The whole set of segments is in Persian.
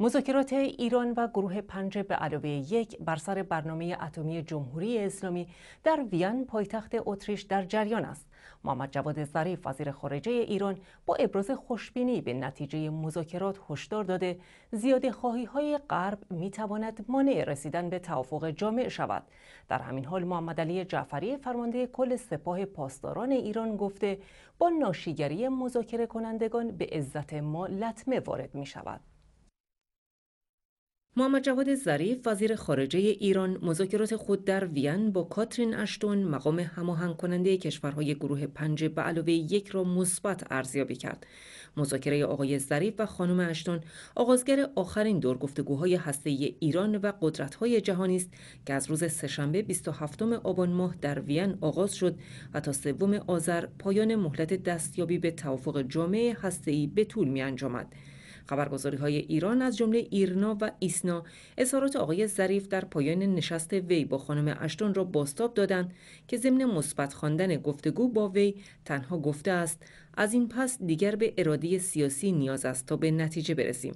مذاکرات ایران و گروه پنج به علاوه یک بر سر برنامه اتمی جمهوری اسلامی در وین پایتخت اتریش در جریان است. محمد جواد ظریف وزیر خارجه ایران با ابراز خوشبینی به نتیجه مذاکرات هشدار داده زیاده خواهی های غرب می تواند مانع رسیدن به توافق جامع شود. در همین حال محمد علی جعفری فرمانده کل سپاه پاسداران ایران گفته با ناشیگری مذاکره کنندگان به عزت ما لطمه وارد می شود. محمد جواد ظریف وزیر خارجه ایران مذاکرات خود در وین با کاترین اشتون مقام هماهنگ کننده کشورهای گروه پنج به علاوه یک را مثبت ارزیابی کرد مذاکره آقای ظریف و خانم اشتون آغازگر آخرین دور گفتگوهای هسته ایران و قدرتهای جهانی است که از روز سهشنبه 27 آبان ماه در وین آغاز شد و تا سوم آذر پایان مهلت دستیابی به توافق جامعه هسته ای به طول می خبرگزاری های ایران از جمله ایرنا و ایسنا اظهارات آقای ظریف در پایان نشست وی با خانم اشتون را باستاب دادند که ضمن مثبت خواندن گفتگو با وی تنها گفته است از این پس دیگر به اراده سیاسی نیاز است تا به نتیجه برسیم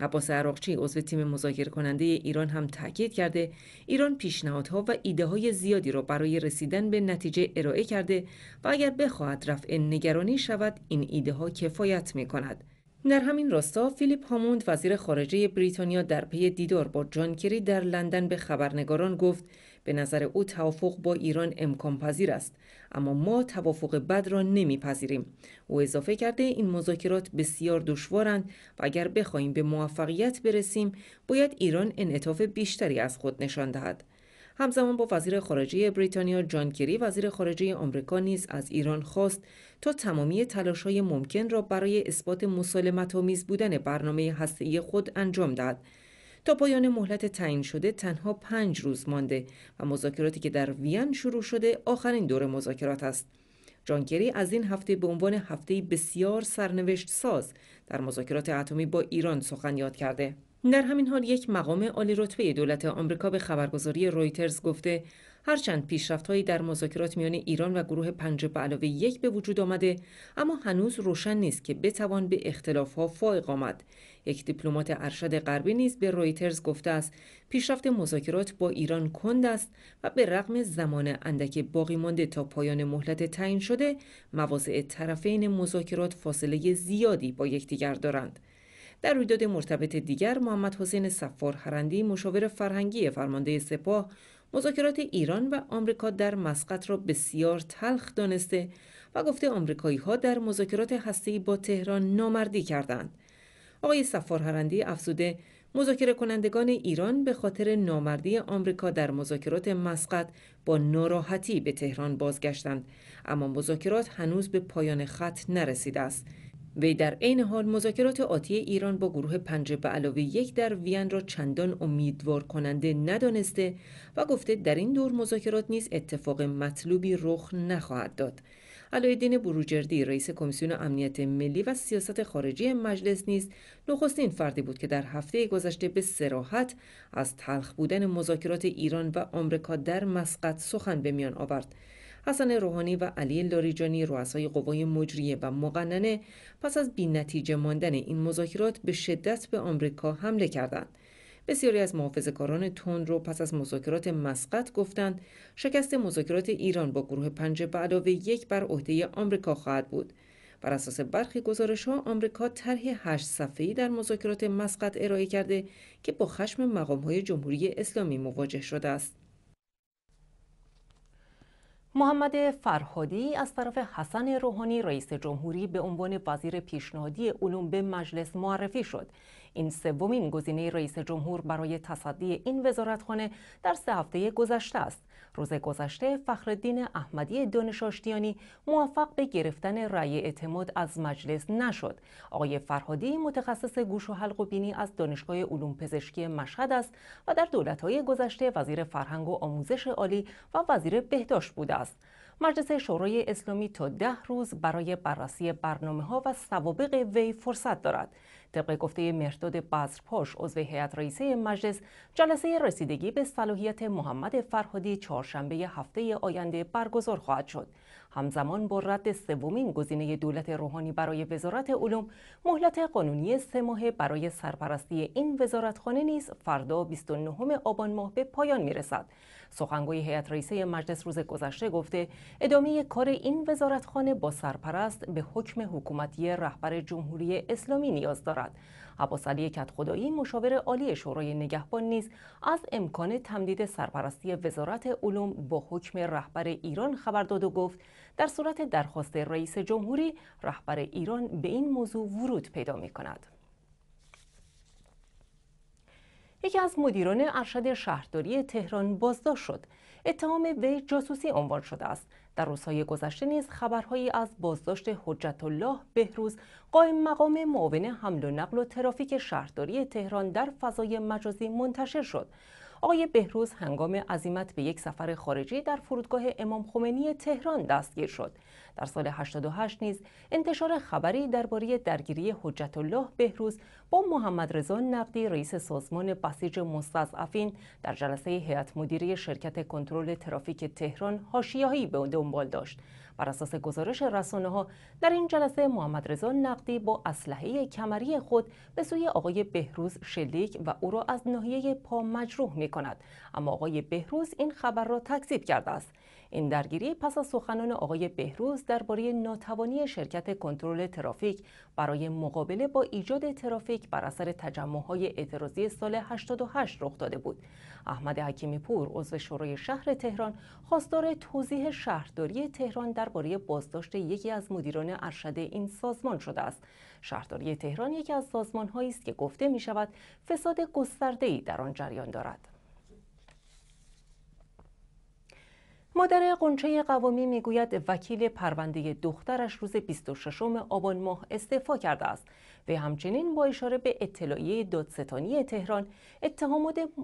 عباس عراقچی عضو تیم مذاکره کننده ایران هم تاکید کرده ایران پیشنهادها و ایده های زیادی را برای رسیدن به نتیجه ارائه کرده و اگر بخواهد رفع نگرانی شود این ایده ها کفایت می کند. در همین راستا فیلیپ هاموند وزیر خارجه بریتانیا در پی دیدار با جان کری در لندن به خبرنگاران گفت به نظر او توافق با ایران امکان پذیر است اما ما توافق بد را نمیپذیریم او اضافه کرده این مذاکرات بسیار دشوارند و اگر بخواهیم به موفقیت برسیم باید ایران انعطاف بیشتری از خود نشان دهد همزمان با وزیر خارجه بریتانیا جان کری وزیر خارجه آمریکا نیز از ایران خواست تا تمامی تلاش‌های ممکن را برای اثبات مسالمت‌آمیز بودن برنامه هسته‌ای خود انجام دهد. تا پایان مهلت تعیین شده تنها پنج روز مانده و مذاکراتی که در وین شروع شده آخرین دور مذاکرات است. جان کری از این هفته به عنوان هفته بسیار سرنوشت ساز در مذاکرات اتمی با ایران سخن یاد کرده. در همین حال یک مقام عالی رتبه دولت آمریکا به خبرگزاری رویترز گفته هرچند هایی در مذاکرات میان ایران و گروه پنج به علاوه یک به وجود آمده اما هنوز روشن نیست که بتوان به اختلافها فائق آمد یک دیپلمات ارشد غربی نیز به رویترز گفته است پیشرفت مذاکرات با ایران کند است و به رغم زمان اندک باقی مانده تا پایان مهلت تعیین شده مواضع طرفین مذاکرات فاصله زیادی با یکدیگر دارند در رویداد مرتبط دیگر محمد حسین صفار هرندی مشاور فرهنگی فرمانده سپاه مذاکرات ایران و آمریکا در مسقط را بسیار تلخ دانسته و گفته آمریکایی ها در مذاکرات هسته با تهران نامردی کردند. آقای صفار هرندی افزوده مذاکره کنندگان ایران به خاطر نامردی آمریکا در مذاکرات مسقط با ناراحتی به تهران بازگشتند اما مذاکرات هنوز به پایان خط نرسیده است. وی در عین حال مذاکرات آتی ایران با گروه پنج به علاوه یک در وین را چندان امیدوار کننده ندانسته و گفته در این دور مذاکرات نیز اتفاق مطلوبی رخ نخواهد داد. علایدین بروجردی رئیس کمیسیون امنیت ملی و سیاست خارجی مجلس نیز نخستین فردی بود که در هفته گذشته به سراحت از تلخ بودن مذاکرات ایران و آمریکا در مسقط سخن به میان آورد حسن روحانی و علی لاریجانی رؤسای قوای مجریه و مقننه پس از بینتیجه ماندن این مذاکرات به شدت به آمریکا حمله کردند بسیاری از محافظه‌کاران تون رو پس از مذاکرات مسقط گفتند شکست مذاکرات ایران با گروه پنج به علاوه یک بر عهده آمریکا خواهد بود بر اساس برخی گزارش ها آمریکا طرح هشت صفحه‌ای در مذاکرات مسقط ارائه کرده که با خشم مقام های جمهوری اسلامی مواجه شده است محمد فرهادی از طرف حسن روحانی رئیس جمهوری به عنوان وزیر پیشنهادی علوم به مجلس معرفی شد. این سومین گزینه رئیس جمهور برای تصدی این وزارتخانه در سه هفته گذشته است. روز گذشته فخردین احمدی دانشاشتیانی موفق به گرفتن رأی اعتماد از مجلس نشد. آقای فرهادی متخصص گوش و حلق و بینی از دانشگاه علوم پزشکی مشهد است و در دولت‌های گذشته وزیر فرهنگ و آموزش عالی و وزیر بهداشت بوده است. مجلس شورای اسلامی تا ده روز برای بررسی برنامه ها و سوابق وی فرصت دارد. طبق گفته مرداد بزرپاش عضو هیئت رئیسه مجلس جلسه رسیدگی به صلاحیت محمد فرهادی چهارشنبه هفته آینده برگزار خواهد شد. همزمان با رد سومین گزینه دولت روحانی برای وزارت علوم مهلت قانونی سه ماه برای سرپرستی این وزارتخانه نیز فردا 29 آبان ماه به پایان میرسد سخنگوی هیئت رئیسه مجلس روز گذشته گفته ادامه کار این وزارتخانه با سرپرست به حکم حکومتی رهبر جمهوری اسلامی نیاز دارد عباسعلی علی کدخدایی مشاور عالی شورای نگهبان نیز از امکان تمدید سرپرستی وزارت علوم با حکم رهبر ایران خبر داد و گفت در صورت درخواست رئیس جمهوری رهبر ایران به این موضوع ورود پیدا می کند. یکی از مدیران ارشد شهرداری تهران بازداشت شد. اتهام وی جاسوسی عنوان شده است. در روزهای گذشته نیز خبرهایی از بازداشت حجت الله بهروز قائم مقام معاون حمل و نقل و ترافیک شهرداری تهران در فضای مجازی منتشر شد آقای بهروز هنگام عزیمت به یک سفر خارجی در فرودگاه امام خمینی تهران دستگیر شد. در سال 88 نیز انتشار خبری درباره درگیری حجت الله بهروز با محمد رضا نقدی رئیس سازمان بسیج مستضعفین در جلسه هیئت مدیره شرکت کنترل ترافیک تهران حاشیه‌ای به دنبال داشت. بر اساس گزارش رسانه ها در این جلسه محمد رضا نقدی با اسلحه کمری خود به سوی آقای بهروز شلیک و او را از ناحیه پا مجروح می کند اما آقای بهروز این خبر را تکذیب کرده است این درگیری پس از سخنان آقای بهروز درباره ناتوانی شرکت کنترل ترافیک برای مقابله با ایجاد ترافیک بر اثر تجمعهای اعتراضی سال 88 رخ داده بود. احمد حکیمی پور عضو شورای شهر تهران خواستار توضیح شهرداری تهران درباره بازداشت یکی از مدیران ارشد این سازمان شده است. شهرداری تهران یکی از سازمانهایی است که گفته می شود فساد گسترده‌ای در آن جریان دارد. مادر قنچه قوامی میگوید وکیل پرونده دخترش روز 26 آبان ماه استعفا کرده است و همچنین با اشاره به اطلاعیه دادستانی تهران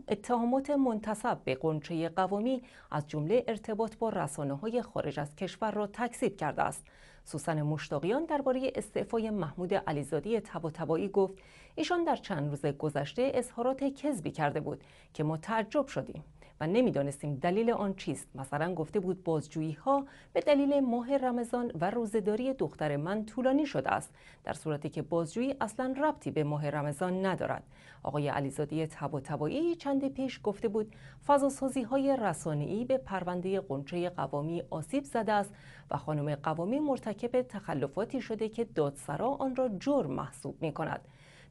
اتهامات منتصب به قنچه قوامی از جمله ارتباط با رسانه های خارج از کشور را تکذیب کرده است سوسن مشتاقیان درباره استعفای محمود علیزاده تبوتبایی گفت ایشان در چند روز گذشته اظهارات کذبی کرده بود که ما تعجب شدیم و نمیدانستیم دلیل آن چیست مثلا گفته بود بازجویی ها به دلیل ماه رمضان و روزهداری دختر من طولانی شده است در صورتی که بازجویی اصلا ربطی به ماه رمضان ندارد آقای علیزاده تبا طب چندی پیش گفته بود فضاسازی های رسانه‌ای به پرونده قنچه قوامی آسیب زده است و خانم قوامی مرتکب تخلفاتی شده که دادسرا آن را جرم محسوب می کند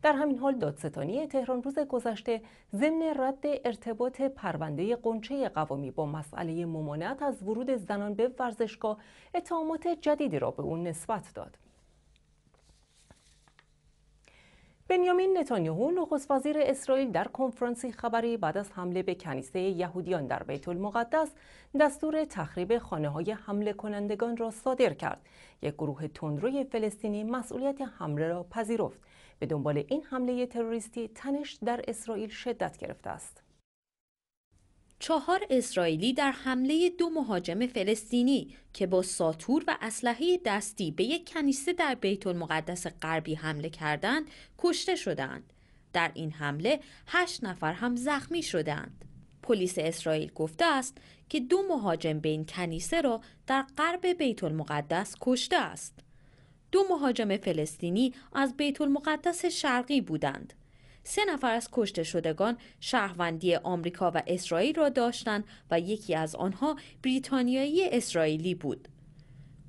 در همین حال دادستانی تهران روز گذشته ضمن رد ارتباط پرونده قنچه قوامی با مسئله ممانعت از ورود زنان به ورزشگاه اتهامات جدیدی را به او نسبت داد بنیامین نتانیاهو نخست وزیر اسرائیل در کنفرانسی خبری بعد از حمله به کنیسه یهودیان در بیت المقدس دستور تخریب خانه های حمله کنندگان را صادر کرد. یک گروه تندروی فلسطینی مسئولیت حمله را پذیرفت. به دنبال این حمله تروریستی تنش در اسرائیل شدت گرفته است. چهار اسرائیلی در حمله دو مهاجم فلسطینی که با ساتور و اسلحه دستی به یک کنیسه در بیت المقدس غربی حمله کردند کشته شدند. در این حمله هشت نفر هم زخمی شدند. پلیس اسرائیل گفته است که دو مهاجم به این کنیسه را در غرب بیت المقدس کشته است. دو مهاجم فلسطینی از بیت المقدس شرقی بودند. سه نفر از کشته شدگان شهروندی آمریکا و اسرائیل را داشتند و یکی از آنها بریتانیایی اسرائیلی بود.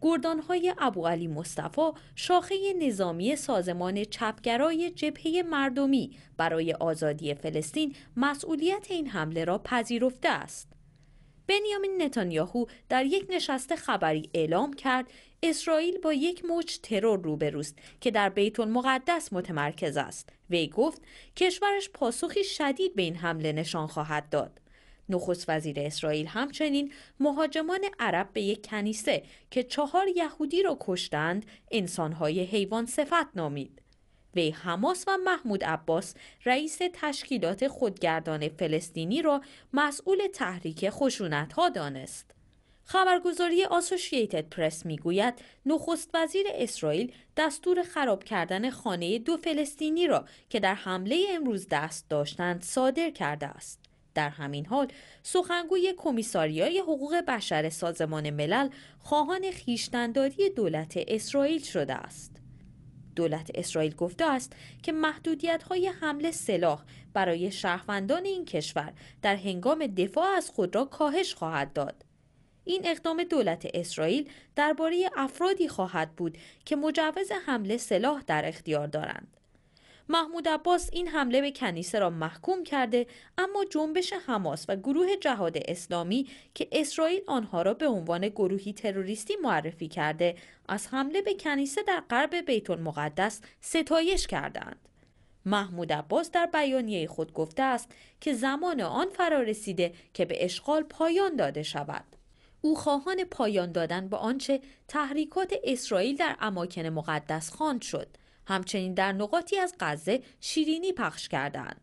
گردانهای ابو علی مصطفی شاخه نظامی سازمان چپگرای جبهه مردمی برای آزادی فلسطین مسئولیت این حمله را پذیرفته است. بنیامین نتانیاهو در یک نشست خبری اعلام کرد اسرائیل با یک موج ترور روبروست که در بیت المقدس متمرکز است وی گفت کشورش پاسخی شدید به این حمله نشان خواهد داد نخست وزیر اسرائیل همچنین مهاجمان عرب به یک کنیسه که چهار یهودی را کشتند انسانهای حیوان صفت نامید وی حماس و محمود عباس رئیس تشکیلات خودگردان فلسطینی را مسئول تحریک خشونت ها دانست. خبرگزاری آسوشییتد پرس میگوید نخست وزیر اسرائیل دستور خراب کردن خانه دو فلسطینی را که در حمله امروز دست داشتند صادر کرده است. در همین حال سخنگوی کمیساریای حقوق بشر سازمان ملل خواهان خیشتنداری دولت اسرائیل شده است. دولت اسرائیل گفته است که محدودیت های حمل سلاح برای شهروندان این کشور در هنگام دفاع از خود را کاهش خواهد داد. این اقدام دولت اسرائیل درباره افرادی خواهد بود که مجوز حمله سلاح در اختیار دارند. محمود عباس این حمله به کنیسه را محکوم کرده اما جنبش حماس و گروه جهاد اسلامی که اسرائیل آنها را به عنوان گروهی تروریستی معرفی کرده از حمله به کنیسه در غرب بیت المقدس ستایش کردند. محمود عباس در بیانیه خود گفته است که زمان آن فرا رسیده که به اشغال پایان داده شود. او خواهان پایان دادن به آنچه تحریکات اسرائیل در اماکن مقدس خواند شد همچنین در نقاطی از غزه شیرینی پخش کردند.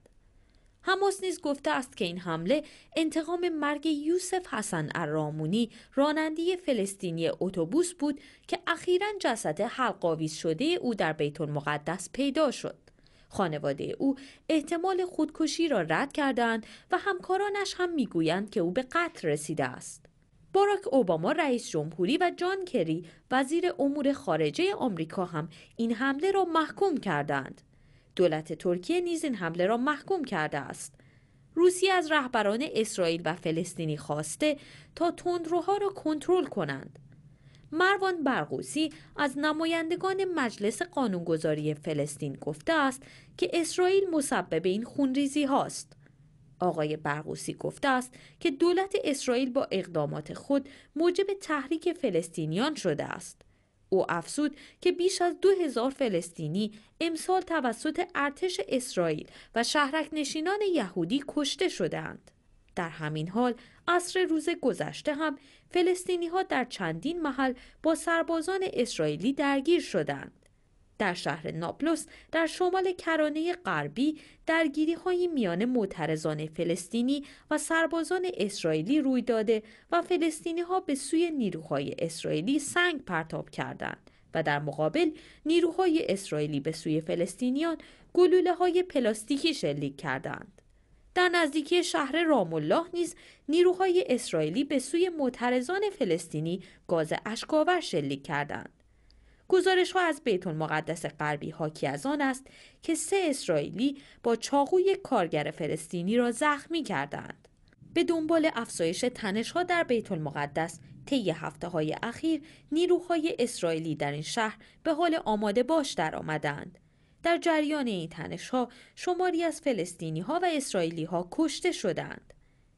حماس نیز گفته است که این حمله انتقام مرگ یوسف حسن ارامونی راننده فلسطینی اتوبوس بود که اخیرا جسد حلقاویز شده او در بیت المقدس پیدا شد. خانواده او احتمال خودکشی را رد کردند و همکارانش هم میگویند که او به قتل رسیده است. باراک اوباما رئیس جمهوری و جان کری وزیر امور خارجه آمریکا هم این حمله را محکوم کردند. دولت ترکیه نیز این حمله را محکوم کرده است. روسیه از رهبران اسرائیل و فلسطینی خواسته تا تندروها را کنترل کنند. مروان برقوسی از نمایندگان مجلس قانونگذاری فلسطین گفته است که اسرائیل مسبب این خونریزی هاست. آقای برقوسی گفته است که دولت اسرائیل با اقدامات خود موجب تحریک فلسطینیان شده است. او افزود که بیش از دو هزار فلسطینی امسال توسط ارتش اسرائیل و شهرک نشینان یهودی کشته شدند. در همین حال عصر روز گذشته هم فلسطینی ها در چندین محل با سربازان اسرائیلی درگیر شدند. در شهر ناپلوس در شمال کرانه غربی درگیری های میان معترضان فلسطینی و سربازان اسرائیلی روی داده و فلسطینی ها به سوی نیروهای اسرائیلی سنگ پرتاب کردند و در مقابل نیروهای اسرائیلی به سوی فلسطینیان گلوله های پلاستیکی شلیک کردند. در نزدیکی شهر رام الله نیز نیروهای اسرائیلی به سوی معترضان فلسطینی گاز اشکاور شلیک کردند. گزارش ها از بیت المقدس غربی حاکی از آن است که سه اسرائیلی با چاقوی کارگر فلسطینی را زخمی کردند. به دنبال افزایش ها در بیت المقدس طی هفته های اخیر نیروهای اسرائیلی در این شهر به حال آماده باش آمدند. در جریان این ها شماری از فلسطینی ها و اسرائیلی ها کشته شدند.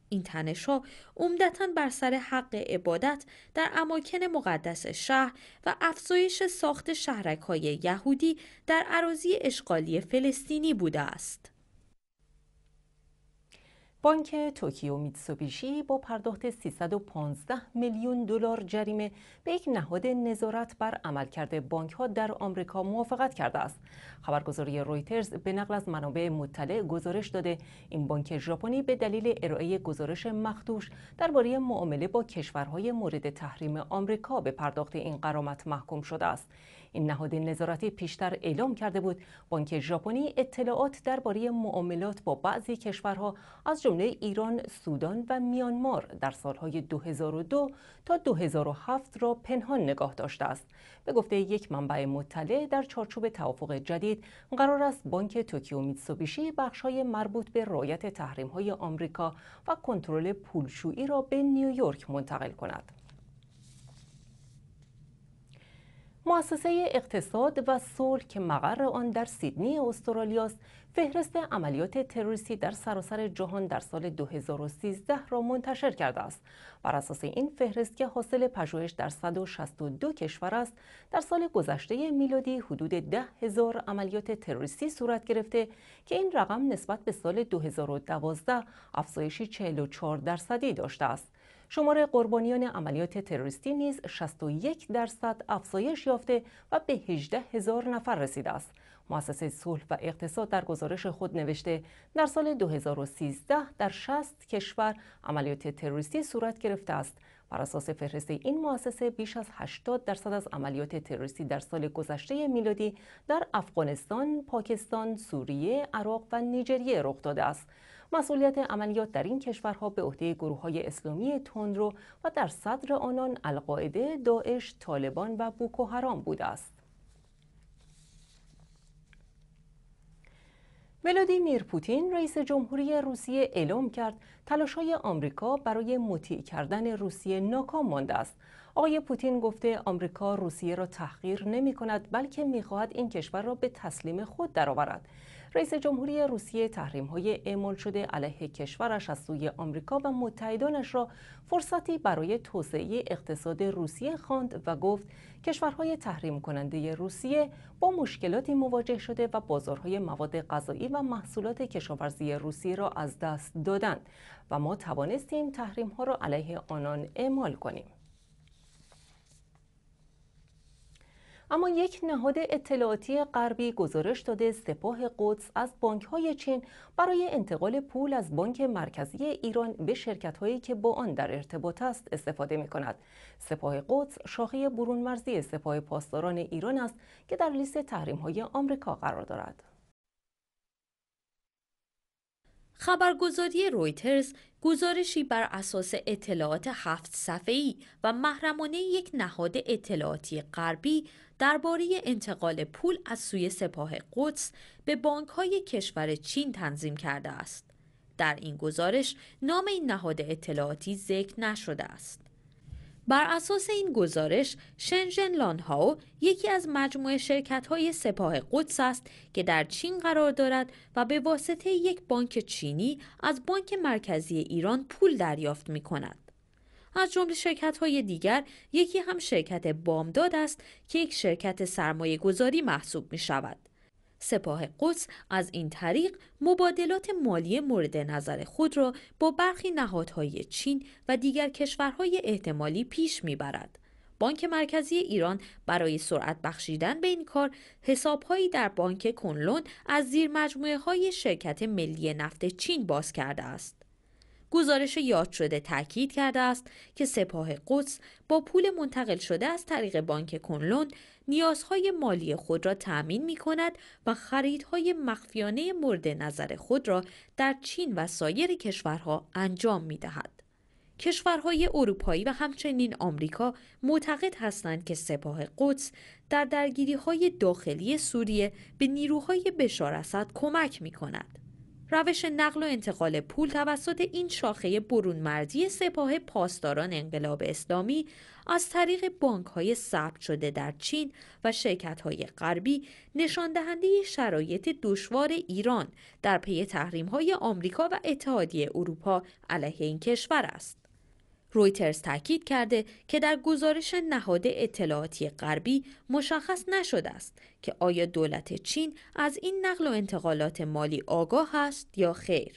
این تنش ها عمدتا بر سر حق عبادت در اماکن مقدس شهر و افزایش ساخت شهرک های یهودی در عراضی اشغالی فلسطینی بوده است. بانک توکیو میتسوبیشی با پرداخت 315 میلیون دلار جریمه به یک نهاد نظارت بر عملکرد بانک ها در آمریکا موافقت کرده است. خبرگزاری رویترز به نقل از منابع مطلع گزارش داده این بانک ژاپنی به دلیل ارائه گزارش مخدوش درباره معامله با کشورهای مورد تحریم آمریکا به پرداخت این قرامت محکوم شده است. این نهاد نظارتی پیشتر اعلام کرده بود بانک ژاپنی اطلاعات درباره معاملات با بعضی کشورها از جمله ایران، سودان و میانمار در سالهای 2002 تا 2007 را پنهان نگاه داشته است. به گفته یک منبع مطلع در چارچوب توافق جدید قرار است بانک توکیو میتسوبیشی بخشهای مربوط به رعایت تحریم‌های آمریکا و کنترل پولشویی را به نیویورک منتقل کند. مؤسسه اقتصاد و صلح که مقر آن در سیدنی استرالیا است فهرست عملیات تروریستی در سراسر جهان در سال 2013 را منتشر کرده است بر اساس این فهرست که حاصل پژوهش در 162 کشور است در سال گذشته میلادی حدود 10000 عملیات تروریستی صورت گرفته که این رقم نسبت به سال 2012 افزایشی 44 درصدی داشته است شمار قربانیان عملیات تروریستی نیز 61 درصد افزایش یافته و به 18 هزار نفر رسیده است. مؤسسه صلح و اقتصاد در گزارش خود نوشته در سال 2013 در 60 کشور عملیات تروریستی صورت گرفته است. بر اساس فهرست این مؤسسه بیش از 80 درصد از عملیات تروریستی در سال گذشته میلادی در افغانستان، پاکستان، سوریه، عراق و نیجریه رخ داده است. مسئولیت عملیات در این کشورها به عهده های اسلامی تندرو و در صدر آنان القاعده، داعش، طالبان و بوکو حرام بوده است. ولادیمیر پوتین رئیس جمهوری روسیه اعلام کرد های آمریکا برای مطیع کردن روسیه ناکام مانده است آقای پوتین گفته آمریکا روسیه را تحقیر نمی کند بلکه می خواهد این کشور را به تسلیم خود درآورد. رئیس جمهوری روسیه تحریم های اعمال شده علیه کشورش از سوی آمریکا و متحدانش را فرصتی برای توسعه اقتصاد روسیه خواند و گفت کشورهای تحریم کننده روسیه با مشکلاتی مواجه شده و بازارهای مواد غذایی و محصولات کشاورزی روسیه را از دست دادند و ما توانستیم تحریم ها را علیه آنان اعمال کنیم. اما یک نهاد اطلاعاتی غربی گزارش داده سپاه قدس از های چین برای انتقال پول از بانک مرکزی ایران به هایی که با آن در ارتباط است استفاده می‌کند. سپاه قدس شاخه برونمرزی سپاه پاسداران ایران است که در لیست های آمریکا قرار دارد. خبرگزاری رویترز گزارشی بر اساس اطلاعات هفت صفحه‌ای و محرمانه یک نهاد اطلاعاتی غربی درباره انتقال پول از سوی سپاه قدس به بانک‌های کشور چین تنظیم کرده است. در این گزارش نام این نهاد اطلاعاتی ذکر نشده است. بر اساس این گزارش شنجن لانهاو یکی از مجموعه شرکت های سپاه قدس است که در چین قرار دارد و به واسطه یک بانک چینی از بانک مرکزی ایران پول دریافت می کند. از جمله شرکت های دیگر یکی هم شرکت بامداد است که یک شرکت سرمایه گذاری محسوب می شود. سپاه قدس از این طریق مبادلات مالی مورد نظر خود را با برخی نهادهای چین و دیگر کشورهای احتمالی پیش میبرد. بانک مرکزی ایران برای سرعت بخشیدن به این کار حسابهایی در بانک کنلون از زیر مجموعه های شرکت ملی نفت چین باز کرده است. گزارش یاد شده تاکید کرده است که سپاه قدس با پول منتقل شده از طریق بانک کنلون نیازهای مالی خود را تأمین می کند و خریدهای مخفیانه مورد نظر خود را در چین و سایر کشورها انجام می دهد. کشورهای اروپایی و همچنین آمریکا معتقد هستند که سپاه قدس در درگیری های داخلی سوریه به نیروهای بشار اسد کمک می کند. روش نقل و انتقال پول توسط این شاخه برونمردی سپاه پاسداران انقلاب اسلامی از طریق بانک های ثبت شده در چین و شرکت های غربی نشان دهنده شرایط دشوار ایران در پی تحریم های آمریکا و اتحادیه اروپا علیه این کشور است. رویترز تاکید کرده که در گزارش نهاد اطلاعاتی غربی مشخص نشده است که آیا دولت چین از این نقل و انتقالات مالی آگاه است یا خیر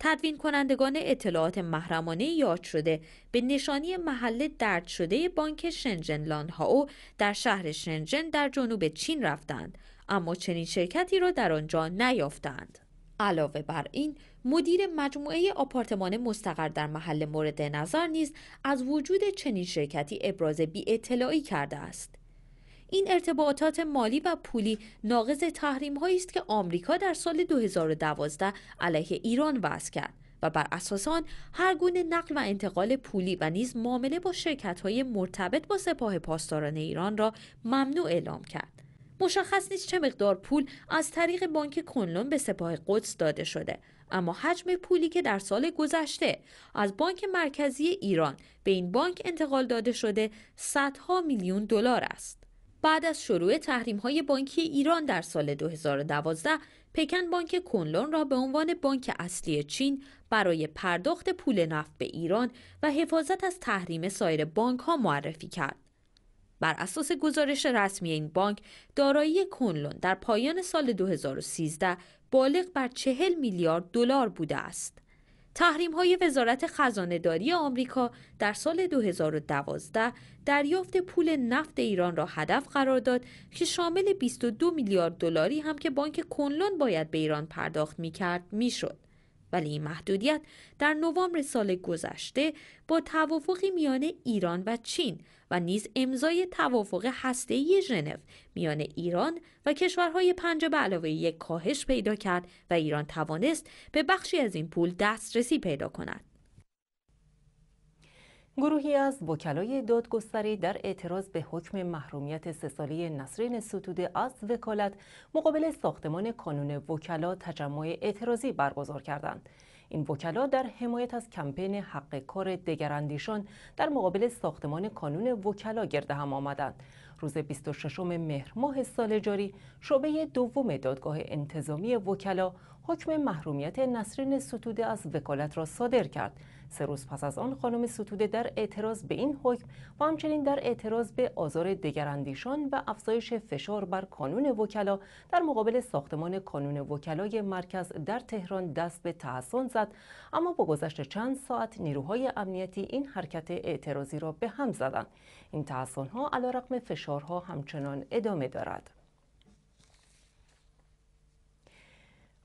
تدوین کنندگان اطلاعات محرمانه یاد شده به نشانی محل درد شده بانک شنجن لانهاو در شهر شنجن در جنوب چین رفتند اما چنین شرکتی را در آنجا نیافتند علاوه بر این مدیر مجموعه آپارتمان مستقر در محل مورد نظر نیز از وجود چنین شرکتی ابراز بی اطلاعی کرده است این ارتباطات مالی و پولی ناقض تحریم هایی است که آمریکا در سال 2012 علیه ایران وضع کرد و بر اساس آن هر گونه نقل و انتقال پولی و نیز معامله با شرکت های مرتبط با سپاه پاسداران ایران را ممنوع اعلام کرد مشخص نیست چه مقدار پول از طریق بانک کنلون به سپاه قدس داده شده اما حجم پولی که در سال گذشته از بانک مرکزی ایران به این بانک انتقال داده شده صدها میلیون دلار است بعد از شروع تحریم های بانکی ایران در سال 2012 پکن بانک کنلون را به عنوان بانک اصلی چین برای پرداخت پول نفت به ایران و حفاظت از تحریم سایر بانک ها معرفی کرد بر اساس گزارش رسمی این بانک دارایی کنلون در پایان سال 2013 بالغ بر 40 میلیارد دلار بوده است. تحریم های وزارت خزانه داری آمریکا در سال 2012 دریافت پول نفت ایران را هدف قرار داد که شامل 22 میلیارد دلاری هم که بانک کنلون باید به ایران پرداخت می کرد می شد. ولی این محدودیت در نوامبر سال گذشته با توافقی میان ایران و چین و نیز امضای توافق هسته‌ای ژنو میان ایران و کشورهای پنج به علاوه یک کاهش پیدا کرد و ایران توانست به بخشی از این پول دسترسی پیدا کند. گروهی از وکلای دادگستری در اعتراض به حکم محرومیت سه ساله نسرین ستوده از وکالت مقابل ساختمان کانون وکلا تجمع اعتراضی برگزار کردند این وکلا در حمایت از کمپین حق کار دگراندیشان در مقابل ساختمان کانون وکلا گرد هم آمدند روز 26 مهر ماه سال جاری شعبه دوم دادگاه انتظامی وکلا حکم محرومیت نسرین ستوده از وکالت را صادر کرد سه روز پس از آن خانم ستوده در اعتراض به این حکم و همچنین در اعتراض به آزار دگراندیشان و افزایش فشار بر کانون وکلا در مقابل ساختمان کانون وکلای مرکز در تهران دست به تحسن زد اما با گذشت چند ساعت نیروهای امنیتی این حرکت اعتراضی را به هم زدند این تحسن ها فشار فشارها همچنان ادامه دارد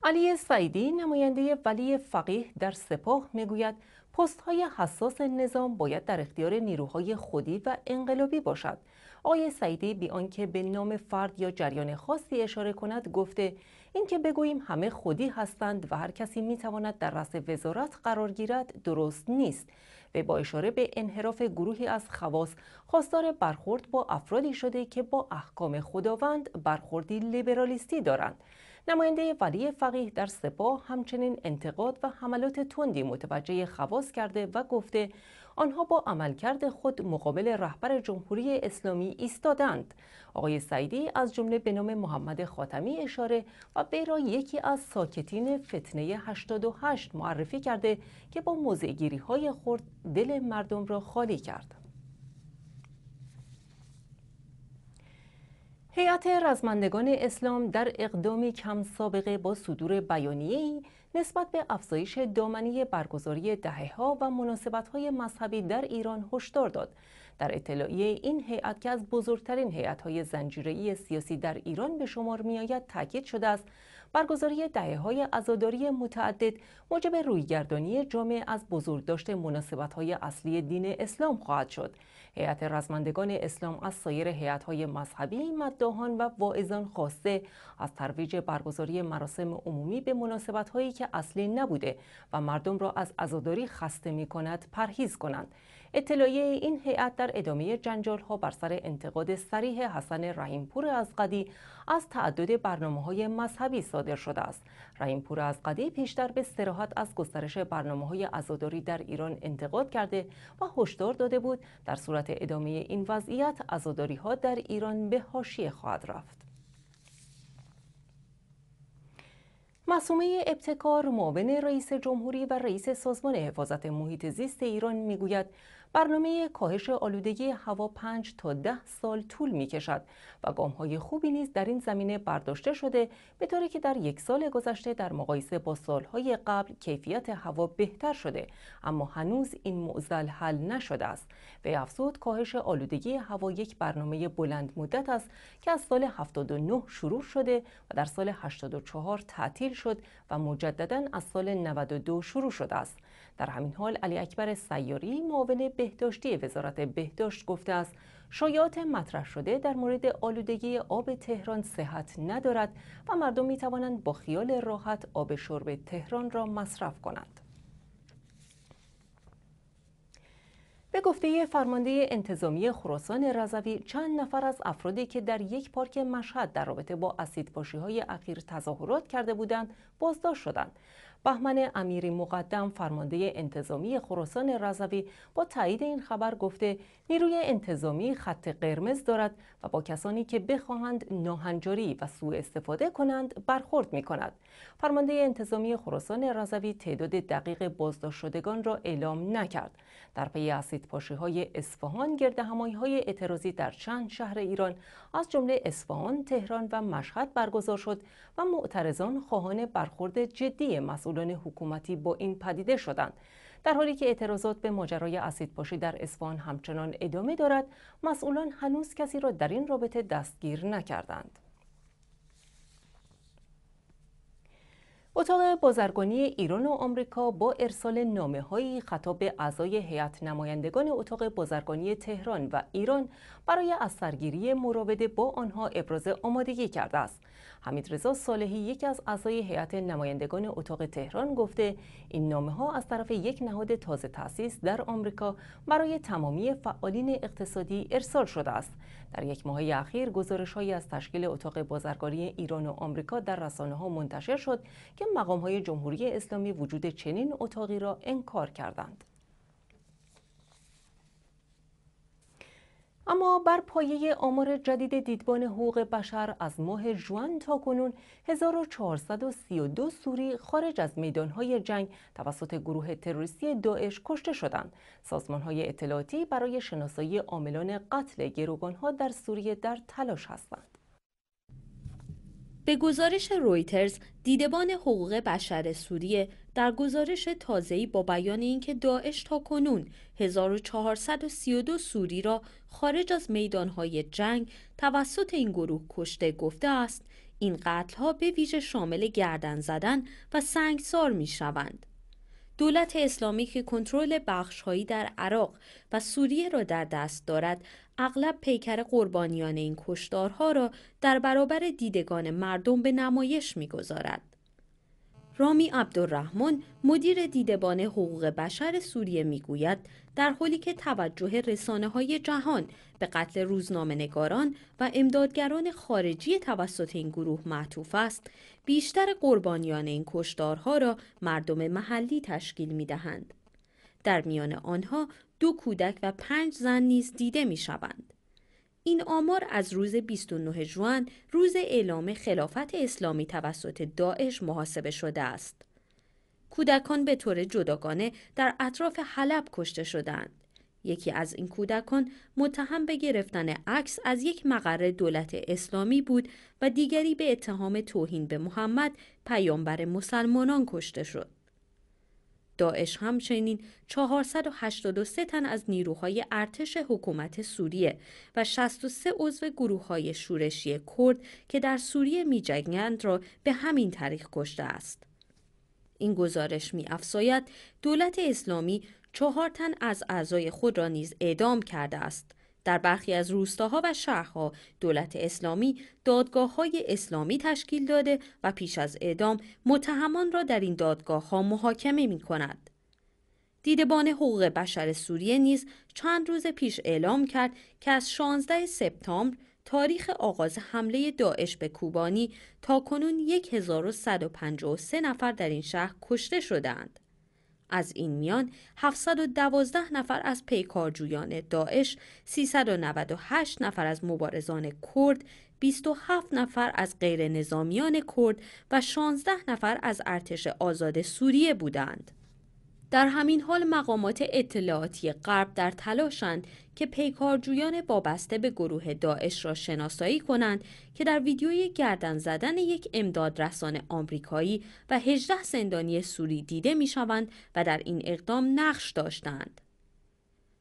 علی سعیدی نماینده ولی فقیه در سپاه میگوید پست های حساس نظام باید در اختیار نیروهای خودی و انقلابی باشد آقای سعیدی بی آنکه به نام فرد یا جریان خاصی اشاره کند گفته اینکه بگوییم همه خودی هستند و هر کسی میتواند در رأس وزارت قرار گیرد درست نیست و با اشاره به انحراف گروهی از خواص خواستار برخورد با افرادی شده که با احکام خداوند برخوردی لیبرالیستی دارند نماینده ولی فقیه در سپاه همچنین انتقاد و حملات تندی متوجه خواص کرده و گفته آنها با عملکرد خود مقابل رهبر جمهوری اسلامی ایستادند آقای سعیدی از جمله به نام محمد خاتمی اشاره و وی یکی از ساکتین فتنه 88 معرفی کرده که با موضعگیری های خرد دل مردم را خالی کرد هیئت رزمندگان اسلام در اقدامی کم سابقه با صدور بیانیه‌ای نسبت به افزایش دامنی برگزاری دهه ها و مناسبت های مذهبی در ایران هشدار داد. در اطلاعیه این هیئت که از بزرگترین هیئت های زنجیره‌ای سیاسی در ایران به شمار میآید تاکید شده است برگزاری دهه های عزاداری متعدد موجب رویگردانی جامعه از بزرگداشت مناسبت های اصلی دین اسلام خواهد شد. هیئت رزمندگان اسلام از سایر های مذهبی، مداحان و واعظان خواسته از ترویج برگزاری مراسم عمومی به هایی که اصلی نبوده و مردم را از عزاداری خسته می‌کند پرهیز کنند. اطلاعیه این هیئت در ادامه جنجال ها بر سر انتقاد سریح حسن رحیمپور پور از تعدد برنامه های مذهبی صادر شده است رحیمپور قدی پیشتر به سراحت از گسترش برنامه های ازاداری در ایران انتقاد کرده و هشدار داده بود در صورت ادامه این وضعیت ازاداری ها در ایران به حاشیه خواهد رفت مسومه ابتکار معاون رئیس جمهوری و رئیس سازمان حفاظت محیط زیست ایران میگوید برنامه کاهش آلودگی هوا 5 تا 10 سال طول می کشد و گام های خوبی نیز در این زمینه برداشته شده به طوری که در یک سال گذشته در مقایسه با سالهای قبل کیفیت هوا بهتر شده اما هنوز این معضل حل نشده است و افزود کاهش آلودگی هوا یک برنامه بلند مدت است که از سال 79 شروع شده و در سال 84 تعطیل شد و مجددا از سال 92 شروع شده است در همین حال علی اکبر سیاری معاون بهداشتی وزارت بهداشت گفته است شایعات مطرح شده در مورد آلودگی آب تهران صحت ندارد و مردم می توانند با خیال راحت آب شرب تهران را مصرف کنند. به گفته فرمانده انتظامی خراسان رضوی چند نفر از افرادی که در یک پارک مشهد در رابطه با اسیدپاشی های اخیر تظاهرات کرده بودند بازداشت شدند بهمن امیری مقدم فرمانده انتظامی خراسان رضوی با تایید این خبر گفته نیروی انتظامی خط قرمز دارد و با کسانی که بخواهند ناهنجاری و سوء استفاده کنند برخورد می کند. فرمانده انتظامی خراسان رضوی تعداد دقیق بازداشت شدگان را اعلام نکرد. در پی اسیدپاشی های اصفهان گرد همایی های اعتراضی در چند شهر ایران از جمله اصفهان، تهران و مشهد برگزار شد و معترضان خواهان برخورد جدی مسئولان حکومتی با این پدیده شدند. در حالی که اعتراضات به ماجرای اسیدپاشی در اصفهان همچنان ادامه دارد، مسئولان هنوز کسی را در این رابطه دستگیر نکردند. اتاق بازرگانی ایران و آمریکا با ارسال نامه هایی خطاب به اعضای هیئت نمایندگان اتاق بازرگانی تهران و ایران برای از سرگیری مراوده با آنها ابراز آمادگی کرده است. حمید رضا صالحی یکی از اعضای هیئت نمایندگان اتاق تهران گفته این نامه ها از طرف یک نهاد تازه تأسیس در آمریکا برای تمامی فعالین اقتصادی ارسال شده است. در یک ماه اخیر گزارش از تشکیل اتاق بازرگانی ایران و آمریکا در رسانه ها منتشر شد که مقام های جمهوری اسلامی وجود چنین اتاقی را انکار کردند. اما بر پایه آمار جدید دیدبان حقوق بشر از ماه جوان تا کنون 1432 سوری خارج از میدانهای جنگ توسط گروه تروریستی داعش کشته شدند. سازمانهای اطلاعاتی برای شناسایی عاملان قتل گروگانها در سوریه در تلاش هستند. به گزارش رویترز دیدبان حقوق بشر سوریه در گزارش تازه‌ای با بیان اینکه داعش تا کنون 1432 سوری را خارج از میدانهای جنگ توسط این گروه کشته گفته است این قتلها به ویژه شامل گردن زدن و سنگسار می شوند. دولت اسلامی که کنترل بخشهایی در عراق و سوریه را در دست دارد اغلب پیکر قربانیان این کشدارها را در برابر دیدگان مردم به نمایش میگذارد. رامی عبدالرحمن مدیر دیدبان حقوق بشر سوریه میگوید در حالی که توجه رسانه های جهان به قتل روزنامه نگاران و امدادگران خارجی توسط این گروه معطوف است بیشتر قربانیان این کشدارها را مردم محلی تشکیل می دهند. در میان آنها دو کودک و پنج زن نیز دیده می شوند. این آمار از روز 29 جوان روز اعلام خلافت اسلامی توسط داعش محاسبه شده است. کودکان به طور جداگانه در اطراف حلب کشته شدند. یکی از این کودکان متهم به گرفتن عکس از یک مقر دولت اسلامی بود و دیگری به اتهام توهین به محمد پیامبر مسلمانان کشته شد. داعش همچنین 483 تن از نیروهای ارتش حکومت سوریه و 63 عضو گروه های شورشی کرد که در سوریه میجنگند را به همین تاریخ کشته است. این گزارش می دولت اسلامی چهار تن از اعضای خود را نیز اعدام کرده است. در برخی از روستاها و شهرها دولت اسلامی دادگاه های اسلامی تشکیل داده و پیش از اعدام متهمان را در این دادگاه ها محاکمه می کند. دیدبان حقوق بشر سوریه نیز چند روز پیش اعلام کرد که از 16 سپتامبر تاریخ آغاز حمله داعش به کوبانی تا کنون 1153 نفر در این شهر کشته شدند. از این میان 712 نفر از پیکارجویان داعش، 398 نفر از مبارزان کرد، 27 نفر از غیر نظامیان کرد و 16 نفر از ارتش آزاد سوریه بودند. در همین حال مقامات اطلاعاتی غرب در تلاشند که پیکارجویان وابسته به گروه داعش را شناسایی کنند که در ویدیوی گردن زدن یک امدادرسان آمریکایی و 18 زندانی سوری دیده میشوند و در این اقدام نقش داشتند.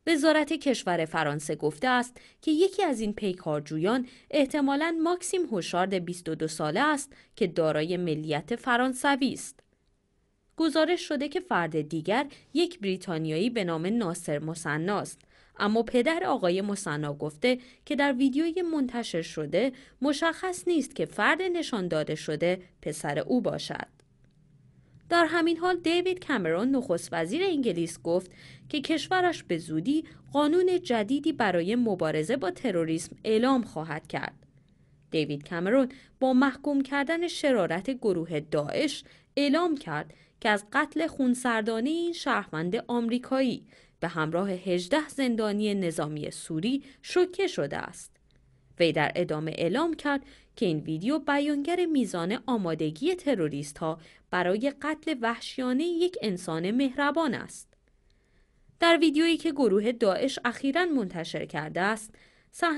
وزارت کشور فرانسه گفته است که یکی از این پیکارجویان احتمالاً ماکسیم هوشارد 22 ساله است که دارای ملیت فرانسوی است. گزارش شده که فرد دیگر یک بریتانیایی به نام ناصر مصنا است اما پدر آقای مصنا گفته که در ویدیوی منتشر شده مشخص نیست که فرد نشان داده شده پسر او باشد در همین حال دیوید کامرون نخست وزیر انگلیس گفت که کشورش به زودی قانون جدیدی برای مبارزه با تروریسم اعلام خواهد کرد. دیوید کامرون با محکوم کردن شرارت گروه داعش اعلام کرد که از قتل خونسردانه این شهروند آمریکایی به همراه 18 زندانی نظامی سوری شوکه شده است. وی در ادامه اعلام کرد که این ویدیو بیانگر میزان آمادگی تروریست ها برای قتل وحشیانه یک انسان مهربان است. در ویدیویی که گروه داعش اخیرا منتشر کرده است،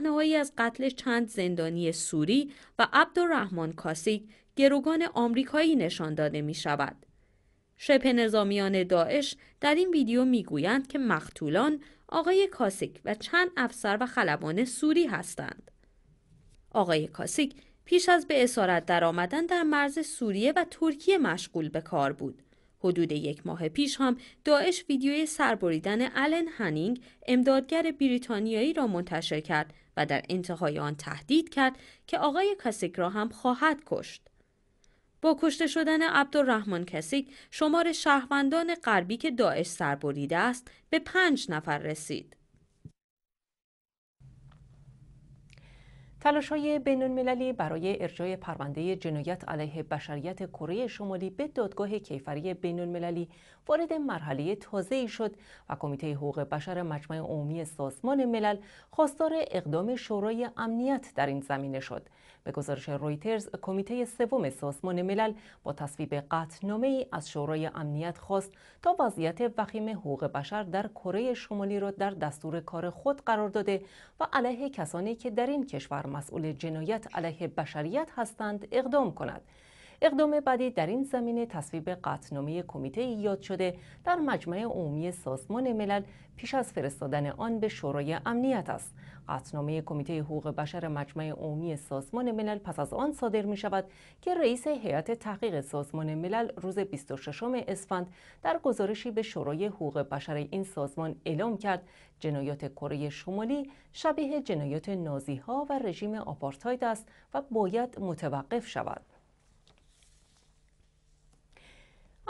هایی از قتل چند زندانی سوری و عبدالرحمن کاسیک گروگان آمریکایی نشان داده می شود. شبه نظامیان داعش در این ویدیو میگویند که مقتولان آقای کاسیک و چند افسر و خلبان سوری هستند. آقای کاسیک پیش از به اسارت درآمدن در مرز سوریه و ترکیه مشغول به کار بود. حدود یک ماه پیش هم داعش ویدیوی سربریدن آلن هنینگ امدادگر بریتانیایی را منتشر کرد و در انتهای آن تهدید کرد که آقای کاسیک را هم خواهد کشت. با کشته شدن عبدالرحمن کسیک شمار شهروندان غربی که داعش سربریده است به پنج نفر رسید. تلاش های بین المللی برای ارجاع پرونده جنایت علیه بشریت کره شمالی به دادگاه کیفری بین المللی وارد مرحله تازه ای شد و کمیته حقوق بشر مجمع عمومی سازمان ملل خواستار اقدام شورای امنیت در این زمینه شد. به گزارش رویترز کمیته سوم سازمان ملل با تصویب قطعنامه ای از شورای امنیت خواست تا وضعیت وخیم حقوق بشر در کره شمالی را در دستور کار خود قرار داده و علیه کسانی که در این کشور مسئول جنایت علیه بشریت هستند اقدام کند اقدام بعدی در این زمینه تصویب قطنامه کمیته یاد شده در مجمع عمومی سازمان ملل پیش از فرستادن آن به شورای امنیت است قطنامه کمیته حقوق بشر مجمع عمومی سازمان ملل پس از آن صادر می شود که رئیس هیئت تحقیق سازمان ملل روز 26 اسفند در گزارشی به شورای حقوق بشر این سازمان اعلام کرد جنایات کره شمالی شبیه جنایات نازی ها و رژیم آپارتاید است و باید متوقف شود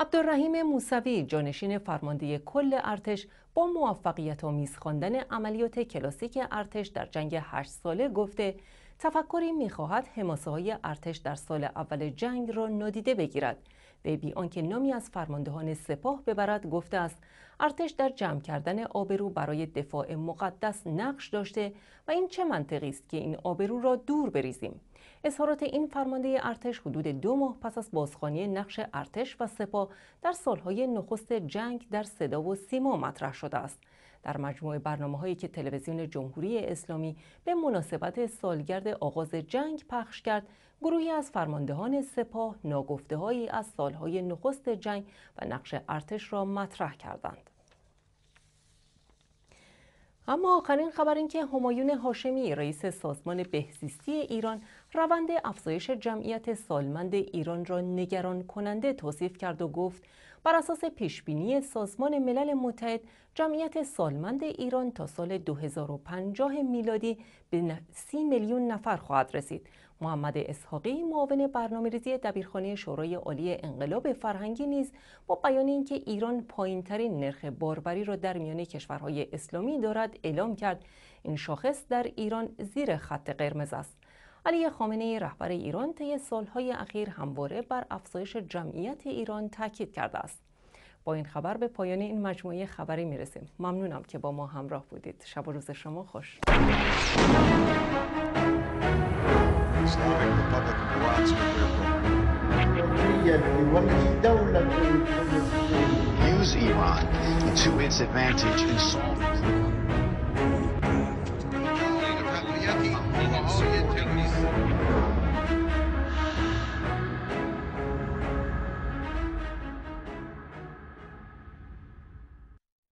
عبدالرحیم موسوی جانشین فرمانده کل ارتش با موفقیت آمیز خواندن عملیات کلاسیک ارتش در جنگ هشت ساله گفته تفکری میخواهد حماسه های ارتش در سال اول جنگ را نادیده بگیرد وی بی آنکه نامی از فرماندهان سپاه ببرد گفته است ارتش در جمع کردن آبرو برای دفاع مقدس نقش داشته و این چه منطقی است که این آبرو را دور بریزیم اظهارات این فرمانده ارتش حدود دو ماه پس از بازخوانی نقش ارتش و سپاه در سالهای نخست جنگ در صدا و سیما مطرح شده است در مجموع برنامه هایی که تلویزیون جمهوری اسلامی به مناسبت سالگرد آغاز جنگ پخش کرد گروهی از فرماندهان سپاه ناگفته هایی از سالهای نخست جنگ و نقش ارتش را مطرح کردند اما آخرین خبر اینکه که همایون هاشمی رئیس سازمان بهزیستی ایران روند افزایش جمعیت سالمند ایران را نگران کننده توصیف کرد و گفت بر اساس پیشبینی سازمان ملل متحد جمعیت سالمند ایران تا سال 2050 میلادی به 30 میلیون نفر خواهد رسید محمد اسحاقی معاون ریزی دبیرخانه شورای عالی انقلاب فرهنگی نیز با بیان اینکه ایران پایین ترین نرخ باربری را در میان کشورهای اسلامی دارد اعلام کرد این شاخص در ایران زیر خط قرمز است علی خامنه رهبر ایران طی سالهای اخیر همواره بر افزایش جمعیت ایران تاکید کرده است. با این خبر به پایان این مجموعه خبری میرسیم. ممنونم که با ما همراه بودید. شب و روز شما خوش.